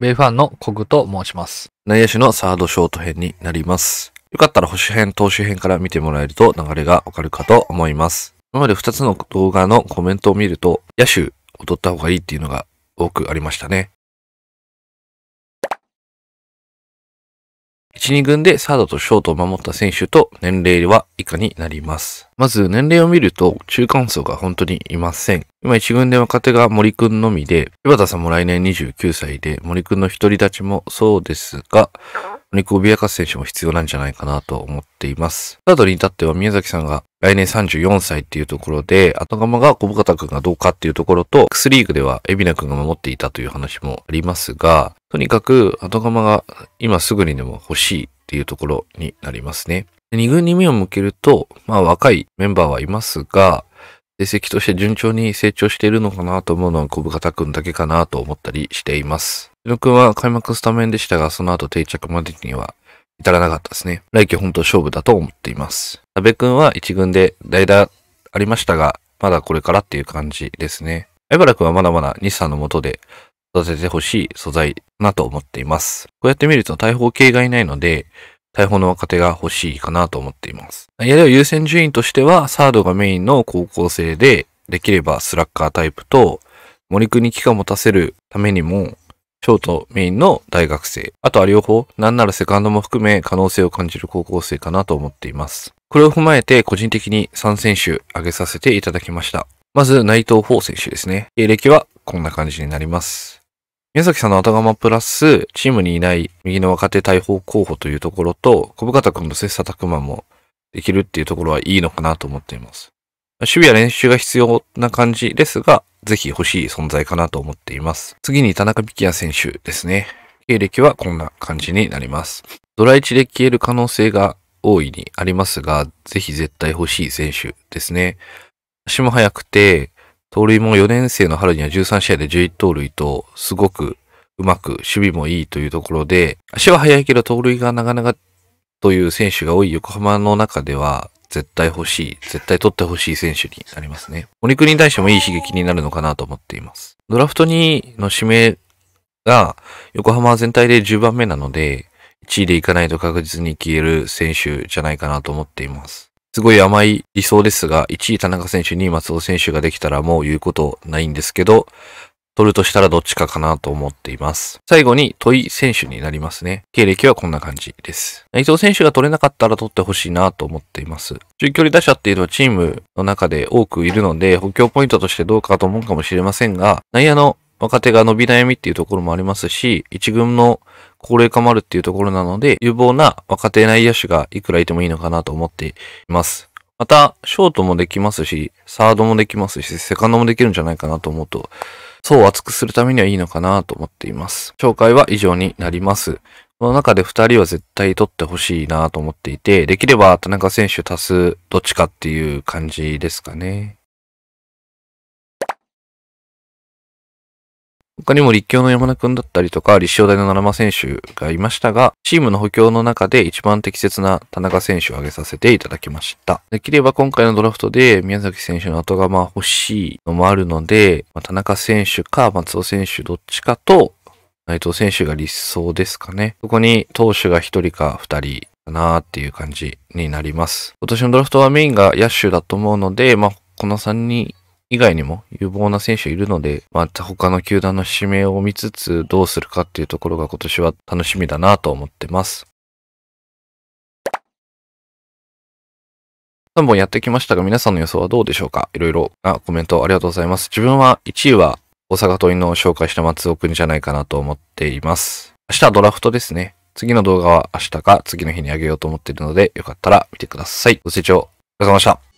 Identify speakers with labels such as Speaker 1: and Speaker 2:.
Speaker 1: 名ファンのコグと申します。内野手のサードショート編になります。よかったら保守編、投手編から見てもらえると流れがわかるかと思います。今まで2つの動画のコメントを見ると、野手を取った方がいいっていうのが多くありましたね。1、2軍でサードとショートを守った選手と年齢は以下になります。まず年齢を見ると中間層が本当にいません。今1軍で若手が森くんのみで、柴田さんも来年29歳で森くんの独り立ちもそうですが、森くんを脅かす選手も必要なんじゃないかなと思っています。サードに至っては宮崎さんが来年34歳っていうところで、後釜が小深田くんがどうかっていうところと、X リーグでは海老名くんが守っていたという話もありますが、とにかく後釜が今すぐにでも欲しいっていうところになりますね。2軍に目を向けると、まあ若いメンバーはいますが、成績として順調に成長しているのかなと思うのは小深田くんだけかなと思ったりしています。宇野くんは開幕スタメンでしたが、その後定着までには至らなかったですね。来季本当勝負だと思っています。阿部君は1軍で代打ありましたが、まだこれからっていう感じですね。相原君はまだまだ西さんのもとで育ててほしい素材なと思っています。こうやって見ると大砲系がいないので、大砲の若手が欲しいかなと思っています。やは優先順位としては、サードがメインの高校生で、できればスラッガータイプと、森くんに機を持たせるためにも、ショートメインの大学生。あとは両方、なんならセカンドも含め可能性を感じる高校生かなと思っています。これを踏まえて個人的に3選手挙げさせていただきました。まず内藤法選手ですね。経歴はこんな感じになります。宮崎さんの後釜プラス、チームにいない右の若手大砲候補というところと、小深田君の切磋琢磨もできるっていうところはいいのかなと思っています。守備は練習が必要な感じですが、ぜひ欲しい存在かなと思っています。次に田中力也選手ですね。経歴はこんな感じになります。ドラ1で消える可能性が大いにありますが、ぜひ絶対欲しい選手ですね。足も速くて、盗塁も4年生の春には13試合で11盗塁と、すごくうまく、守備もいいというところで、足は速いけど盗塁がなかなかという選手が多い横浜の中では、絶対欲しい、絶対取って欲しい選手になりますね。お肉に対してもいい刺激になるのかなと思っています。ドラフト2の指名が横浜全体で10番目なので、1位でいかないと確実に消える選手じゃないかなと思っています。すごい甘い理想ですが、1位田中選手、2位松尾選手ができたらもう言うことないんですけど、取るとしたらどっちかかなと思っています。最後に問い選手になりますね。経歴はこんな感じです。内藤選手が取れなかったら取ってほしいなと思っています。中距離打者っていうのはチームの中で多くいるので、補強ポイントとしてどうかと思うかもしれませんが、内野の若手が伸び悩みっていうところもありますし、一軍の高齢化もあるっていうところなので、有望な若手内野手がいくらいてもいいのかなと思っています。また、ショートもできますし、サードもできますし、セカンドもできるんじゃないかなと思うと、層を厚くするためにはいいのかなと思っています。紹介は以上になります。この中で二人は絶対取ってほしいなと思っていて、できれば田中選手足すどっちかっていう感じですかね。他にも立教の山田くんだったりとか、立正大の七間選手がいましたが、チームの補強の中で一番適切な田中選手を挙げさせていただきました。できれば今回のドラフトで宮崎選手の後がまあ欲しいのもあるので、まあ、田中選手か松尾選手どっちかと、内藤選手が理想ですかね。そこに投手が一人か二人かなーっていう感じになります。今年のドラフトはメインが野手だと思うので、まあこの3人以外にも有望な選手いるので、また他の球団の指名を見つつどうするかっていうところが今年は楽しみだなと思ってます。3本やってきましたが、皆さんの予想はどうでしょうかいろいろなコメントありがとうございます。自分は1位は大阪桐蔭の紹介した松尾くんじゃないかなと思っています。明日はドラフトですね。次の動画は明日か次の日にあげようと思っているので、よかったら見てください。ご清聴ありがとうございました。